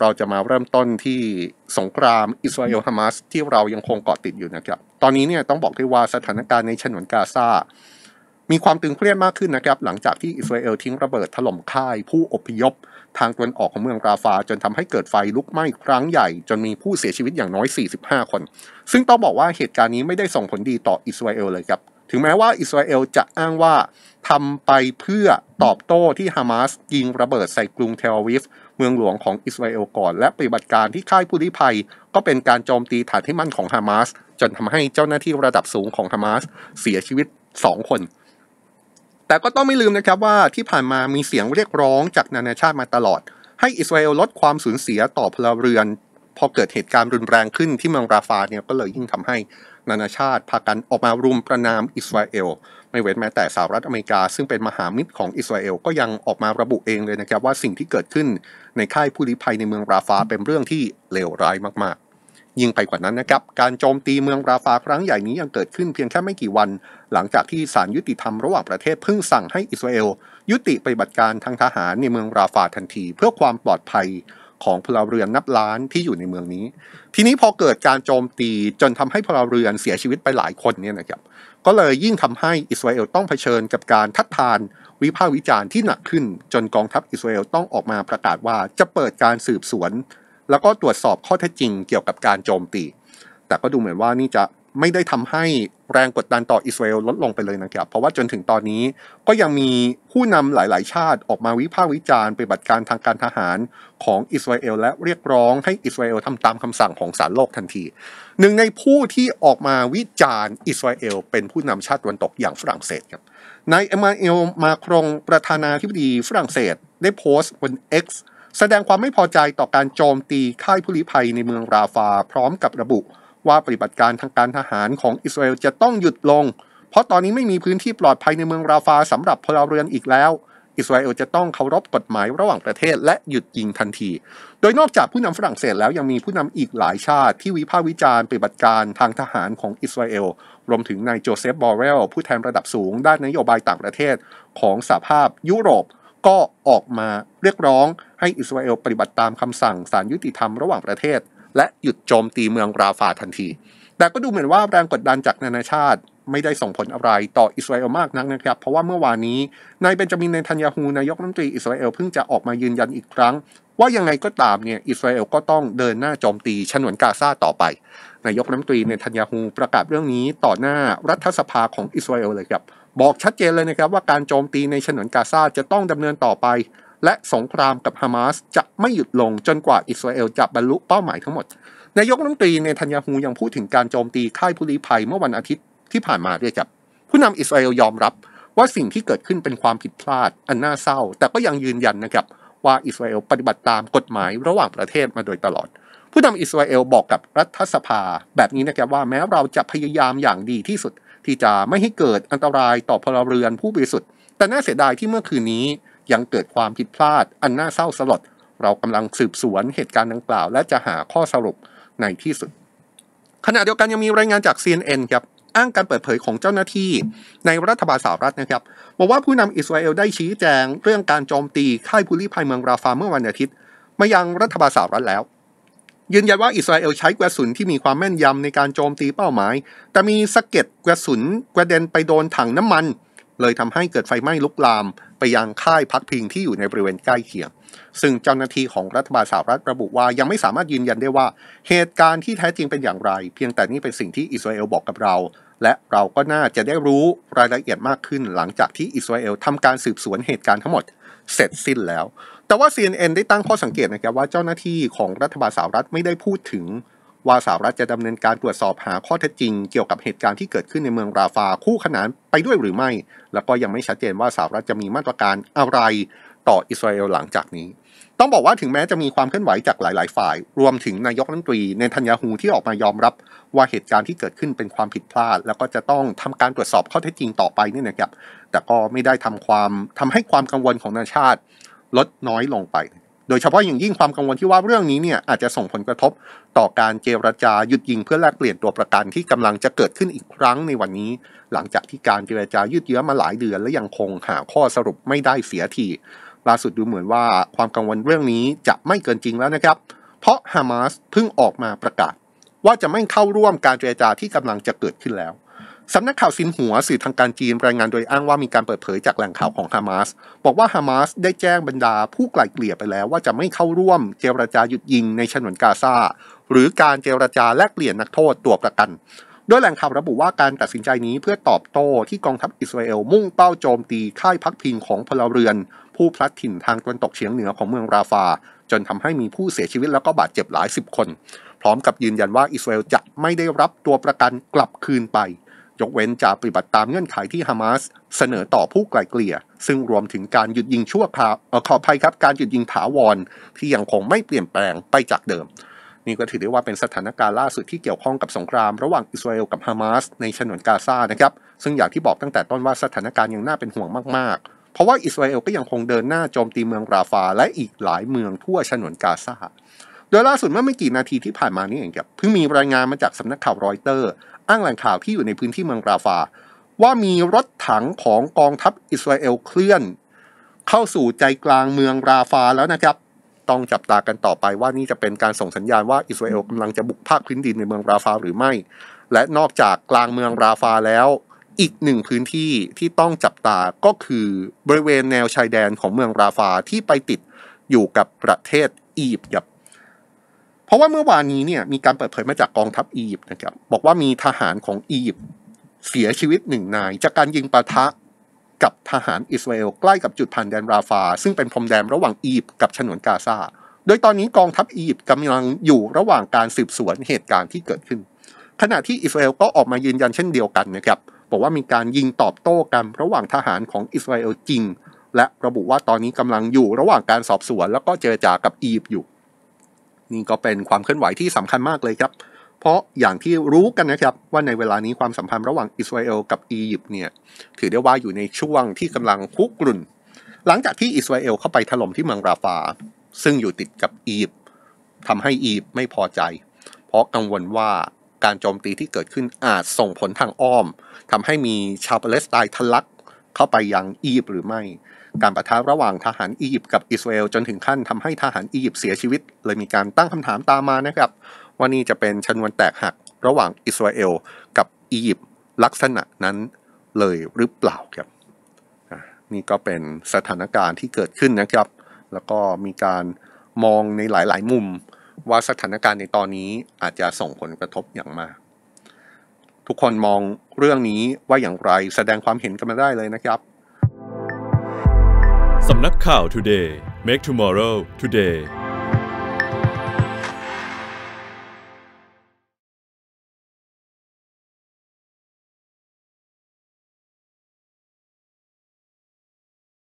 เราจะมาเริ่มต้นที่สงครามอิสราเอลฮามาสที่เรายังคงเกาะติดอยู่นะครับ ตอนนี้เนี่ยต้องบอกได้ว่าสถานการณ์ในฉนวนกาซา มีความตึงเครียดมากขึ้นนะครับหลังจากที่อิสราเอลทิ้งระเบิดถล่มค่าย ผู้อพยพทางตะวันออกของเมืองราฟาจนทำให้เกิดไฟลุกไหม้ครั้งใหญ่ จนมีผู้เสียชีวิตอย่างน้อย 45 คน ซึ่งต้องบอกว่าเหตุการณ์นี้ไม่ได้ส่งผลดีต่ออิสราเอลเลยครับ ถึงแม้ว่าอิสราเอลจะอ้างว่าทำไปเพื่อตอบโต้ที่ฮามาสยิงระเบิดใส่กรุงเทลอาวิฟเมืองหลวงของอิสราเอลก่อน และปฏิบัติการที่ค่ายผู้ลี้ภัย ก็เป็นการโจมตีฐานที่มั่นของฮามาส จนทำให้เจ้าหน้าที่ระดับสูงของฮามาสเสียชีวิต 2 คน แต่ก็ต้องไม่ลืมนะครับว่าที่ผ่านมามีเสียงเรียกร้องจากนานาชาติมาตลอด ให้อิสราเอลลดความสูญเสียต่อพลเรือนพอเกิดเหตุการณ์รุนแรงขึ้นที่เมืองราฟาเนี่ยก็เลยยิ่งทำให้นานาชาติพากันออกมารุมประนามอิสราเอลไม่เว้นแม้แต่สหรัฐอเมริกา ซึ่งเป็นมหามิตรของอิสราเอลก็ยังออกมาระบุเองเลยนะครับว่าสิ่งที่เกิดขึ้นในค่ายผู้ลี้ภัยในเมืองราฟาเป็นเรื่องที่เลวร้ายมาก ๆ ยิ่งไปกว่านั้นนะครับการโจมตีเมืองราฟาครั้งใหญ่นี้ยังเกิดขึ้น เพียงแค่ไม่กี่วัน หลังจากที่ศาลยุติธรรมระหว่างประเทศเพิ่งสั่งให้อิสราเอลยุติปฏิบัติการทางทหารในเมืองราฟาทันที เพื่อความปลอดภัยของพลเรือนนับล้านที่อยู่ในเมืองนี้ ทีนี้พอเกิดการโจมตีจนทำให้พลเรือนเสียชีวิตไปหลายคนเนี่ยนะครับ ก็เลยยิ่งทำให้อิสราเอลต้องเผชิญกับการทัดทานวิพากษ์วิจารณ์ที่หนักขึ้น จนกองทัพอิสราเอลต้องออกมาประกาศว่าจะเปิดการสืบสวน แล้วก็ตรวจสอบข้อเท็จจริงเกี่ยวกับการโจมตี แต่ก็ดูเหมือนว่านี่จะไม่ได้ทำใหแรงกดดันต่ออิสราเอลลดลงไปเลยนะครับเพราะว่าจนถึงตอนนี้ก็ยังมีผู้นำหลาย ๆ ชาติออกมาวิพากษ์วิจารณ์ปฏิบัติการทางการทหารของอิสราเอลและเรียกร้องให้อิสราเอลทำตามคำสั่งของศาลโลกทันที หนึ่งในผู้ที่ออกมาวิจารณ์อิสราเอลเป็นผู้นำชาติตะวันตกอย่างฝรั่งเศสครับนายเอมาเอลมาครงประธานาธิบดีฝรั่งเศสได้โพสต์บน X แสดงความไม่พอใจต่อการโจมตีค่ายผู้ลี้ภัยในเมืองราฟาพร้อมกับระบุว่าปฏิบัติการทางการทหารของอิสราเอลจะต้องหยุดลง เพราะตอนนี้ไม่มีพื้นที่ปลอดภัยในเมืองราฟาสำหรับพลเรือนอีกแล้ว อิสราเอลจะต้องเคารพกฎหมายระหว่างประเทศและหยุดยิงทันที โดยนอกจากผู้นำฝรั่งเศสแล้ว ยังมีผู้นำอีกหลายชาติ ที่วิพากษ์วิจารณ์ปฏิบัติการทางทหารของอิสราเอล รวมถึงนายโจเซฟ บอร์เรลผู้แทนระดับสูงด้านนโยบายต่างประเทศของสหภาพยุโรป ก็ออกมาเรียกร้องให้อิสราเอลปฏิบัติตามคำสั่งศาลยุติธรรมระหว่างประเทศและหยุดโจมตีเมืองราฟาทันที แต่ก็ดูเหมือนว่าแรงกดดันจากนานาชาติไม่ได้ส่งผลอะไรต่ออิสราเอลมากนักนะครับ เพราะว่าเมื่อวานนี้นายเบนจามินเนทันยาฮู นายกรัฐมนตรีอิสราเอลเพิ่งจะออกมายืนยันอีกครั้ง ว่ายังไงก็ตามเนี่ยอิสราเอลก็ต้องเดินหน้าโจมตีฉนวนกาซาต่อไป นายกรัฐมนตรีเนทันยาฮูประกาศเรื่องนี้ ต่อหน้ารัฐสภาของอิสราเอลเลยครับ บอกชัดเจนเลยนะครับว่าการโจมตีในฉนวนกาซาจะต้องดำเนินต่อไปและสงครามกับฮามาส จะไม่หยุดลงจนกว่าอิสราเอลจะบรรลุเป้าหมายทั้งหมดนายกรัฐมนตรีในทันยาฮูยังพูดถึงการโจมตีค่ายผู้ลี้ภัยเมื่อวันอาทิตย์ที่ผ่านมาด้วยครับ ผู้นำอิสราเอลยอมรับว่าสิ่งที่เกิดขึ้นเป็นความผิดพลาดอันน่าเศร้า แต่ก็ยังยืนยันนะครับว่าอิสราเอลปฏิบัติตามกฎหมายระหว่างประเทศมาโดยตลอด ผู้นำอิสราเอลบอกกับรัฐสภา แบบนี้นะครับว่าแม้เราจะพยายามอย่างดีที่สุด ที่จะไม่ให้เกิดอันตรายต่อพลเรือนผู้บริสุทธิ์แต่น่าเสียดายที่เมื่อคืนนี้ยังเกิดความผิดพลาด อันน่าเศร้าสลด เรากำลังสืบสวนเหตุการณ์ดังกล่าว และจะหาข้อสรุปในที่สุด ขณะเดียวกันยังมีรายงานจาก CNN ครับอ้างการเปิดเผยของเจ้าหน้าที่ ในรัฐบาลสหรัฐนะครับ บอกว่าผู้นำอิสราเอลได้ชี้แจงเรื่องการโจมตี ค่ายผู้ลี้ภัยเมืองราฟาเมื่อวันอาทิตย์มายังรัฐบาลสหรัฐแล้ว ยืนยันว่าอิสราเอลใช้กระสุนที่มีความแม่นยำในการโจมตีเป้าหมาย แต่มีสะเก็ดกระสุนกระเด็นไปโดนถังน้ำมัน เลยทำให้เกิดไฟไหม้ลุกลามไปยังค่ายพักพิงที่อยู่ในบริเวณใกล้เคียง ซึ่งเจ้าหน้าที่ของรัฐบาลสหรัฐระบุว่ายังไม่สามารถยืนยันได้ว่าเหตุการณ์ที่แท้จริงเป็นอย่างไร เพียงแต่นี่เป็นสิ่งที่อิสราเอลบอกกับเรา และเราก็น่าจะได้รู้รายละเอียดมากขึ้นหลังจากที่อิสราเอลทำการสืบสวนเหตุการณ์ทั้งหมด เสร็จสิ้นแล้ว แต่ว่า CNN ได้ตั้งข้อสังเกตนะครับว่าเจ้าหน้าที่ของรัฐบาลสหรัฐไม่ได้พูดถึงว่าสหรัฐจะดำเนินการตรวจสอบหาข้อเท็จจริงเกี่ยวกับเหตุการณ์ที่เกิดขึ้นในเมืองราฟาคู่ขนานไปด้วยหรือไม่ แล้วก็ยังไม่ชัดเจนว่าสหรัฐจะมีมาตรการอะไรต่ออิสราเอลหลังจากนี้ ต้องบอกว่าถึงแม้จะมีความเคลื่อนไหวจากหลาย ๆ ฝ่าย รวมถึงนายกรัฐมนตรี ในทันยาฮูที่ออกมายอมรับว่าเหตุการณ์ที่เกิดขึ้นเป็นความผิดพลาด แล้วก็จะต้องทำการตรวจสอบข้อเท็จจริงต่อไปนี่นะครับแต่ก็ไม่ได้ทำความทำให้ความกังวลของนาชาติ ลดน้อยลงไปโดยเฉพาะอย่างยิ่งความกังวลที่ว่าเรื่องนี้เนี่ยอาจจะส่งผลกระทบต่อการเจรจาหยุดยิงเพื่อแลกเปลี่ยนตัวประกันที่กำลังจะเกิดขึ้นอีกครั้งในวันนี้หลังจากที่การเจรจายืดเยื้อมาหลายเดือนและยังคงหาข้อสรุปไม่ได้เสียทีล่าสุดดูเหมือนว่าความกังวลเรื่องนี้จะไม่เกินจริงแล้วนะครับ เพราะฮามาสเพิ่งออกมาประกาศว่าจะไม่เข้าร่วมการเจรจาที่กำลังจะเกิดขึ้นแล้วสำนักข่าวซินหัวสื่อทางการจีนรายงานโดยอ้างว่ามีการเปิดเผยจากแหล่งข่าวของฮามาสบอกว่าฮามาสได้แจ้งบรรดาผู้ไกล่เกลี่ยไปแล้วว่าจะไม่เข้าร่วมเจรจาหยุดยิงในฉนวนกาซาหรือการเจรจาแลกเปลี่ยนนักโทษตัวประกัน โดยแหล่งข่าวระบุว่าการตัดสินใจนี้เพื่อตอบโต้ที่กองทัพอิสราเอลมุ่งเป้าโจมตีค่ายพักพิงของพลเรือน ผู้พลัดถิ่นทางตะวันตกเฉียงเหนือของเมืองราฟา จนทำให้มีผู้เสียชีวิตแล้วก็บาดเจ็บหลายสิบคนพร้อมกับยืนยันว่าอิสราเอลจะไม่ได้รับตัวประกันกลับคืนไปยกเว้นจะปฏิบัติตามเงื่อนไขที่ฮามาสเสนอต่อผู้ไกลเกลี่ยซึ่งรวมถึงการหยุดยิงชั่วคราวขออภัยครับการหยุดยิงถาวรที่ยังคงไม่เปลี่ยนแปลงไปจากเดิม นี่ก็ถือได้ว่าเป็นสถานการณ์ล่าสุดที่เกี่ยวข้องกับสงครามระหว่างอิสราเอลกับฮามาสในฉนวนกาซานะครับซึ่งอย่างที่บอกตั้งแต่ต้นว่าสถานการณ์ยังน่าเป็นห่วงมากๆ เพราะว่าอิสราเอลก็ยังคงเดินหน้าโจมตีเมืองราฟา และอีกหลายเมืองทั่วฉนวนกาซาโดยล่าสุดเมื่อไม่กี่นาทีที่ผ่านมานี่เองครับ เพิ่งมีรายงานมาจากสำนักข่าวรอยเตอร์ อ้างแหล่งข่าวที่อยู่ในพื้นที่เมืองราฟา ว่ามีรถถังของกองทัพอิสราเอลเคลื่อน เข้าสู่ใจกลางเมืองราฟาแล้วนะครับ ต้องจับตากันต่อไปว่านี่จะเป็นการส่งสัญญาณว่าอิสราเอลกำลังจะบุกภาคพื้นดินในเมืองราฟาหรือไม่ และนอกจากกลางเมืองราฟาแล้วอีกหนึ่งพื้นที่ที่ต้องจับตาก็คือบริเวณแนวชายแดนของเมืองราฟาที่ไปติดอยู่กับประเทศอียิปต์เพราะว่าเมื่อวานนี้เนี่ยมีการเปิดเผยมาจากกองทัพอียิปต์นะครับบอกว่ามีทหารของอียิปต์เสียชีวิตหนึ่งนายจากการยิงปะทะกับทหารอิสราเอลใกล้กับจุดผ่านแดนราฟา ซึ่งเป็นพรมแดนระหว่างอียิปต์กับฉนวนกาซาโดยตอนนี้กองทัพอียิปต์กำลังอยู่ระหว่างการสืบสวนเหตุการณ์ที่เกิดขึ้น ขณะที่อิสราเอลก็ออกมายืนยันเช่นเดียวกันนะครับบอกว่ามีการยิงตอบโต้กันระหว่างทหารของอิสราเอลจริง และระบุว่าตอนนี้กำลังอยู่ระหว่างการสอบสวน แล้วก็เจรจากับอียิปต์อยู่นี่ก็เป็นความเคลื่อนไหวที่สำคัญมากเลยครับ เพราะอย่างที่รู้กันนะครับว่าในเวลานี้ความสัมพันธ์ระหว่างอิสราเอลกับอียิปต์เนี่ย ถือได้ว่าอยู่ในช่วงที่กำลังคุกรุ่น หลังจากที่อิสราเอลเข้าไปถล่มที่เมืองราฟา ซึ่งอยู่ติดกับอียิปต์ทำให้อียิปต์ไม่พอใจ เพราะกังวลว่าการโจมตีที่เกิดขึ้นอาจส่งผลทางอ้อม ทำให้มีชาวปาเลสไตน์ทะลักเข้าไปยังอียิปต์หรือไม่ การประทะระหว่างทหารอียิปต์กับอิสราเอลจนถึงขั้นทำให้ทหารอียิปต์เสียชีวิตเลยมีการตั้งคำถามตามมานะครับว่านี่จะเป็นชนวนแตกหักระหว่างอิสราเอลกับอียิปต์ลักษณะนั้นเลยหรือเปล่าครับนี่ก็เป็นสถานการณ์ที่เกิดขึ้นนะครับ แล้วก็มีการมองในหลาย ๆ มุม ว่าสถานการณ์ในตอนนี้อาจจะส่งผลกระทบอย่างมากทุกคนมองเรื่องนี้ว่าอย่างไรแสดงความเห็นกันมาได้เลยนะครับ สำนักข่าว Today Make Tomorrow Today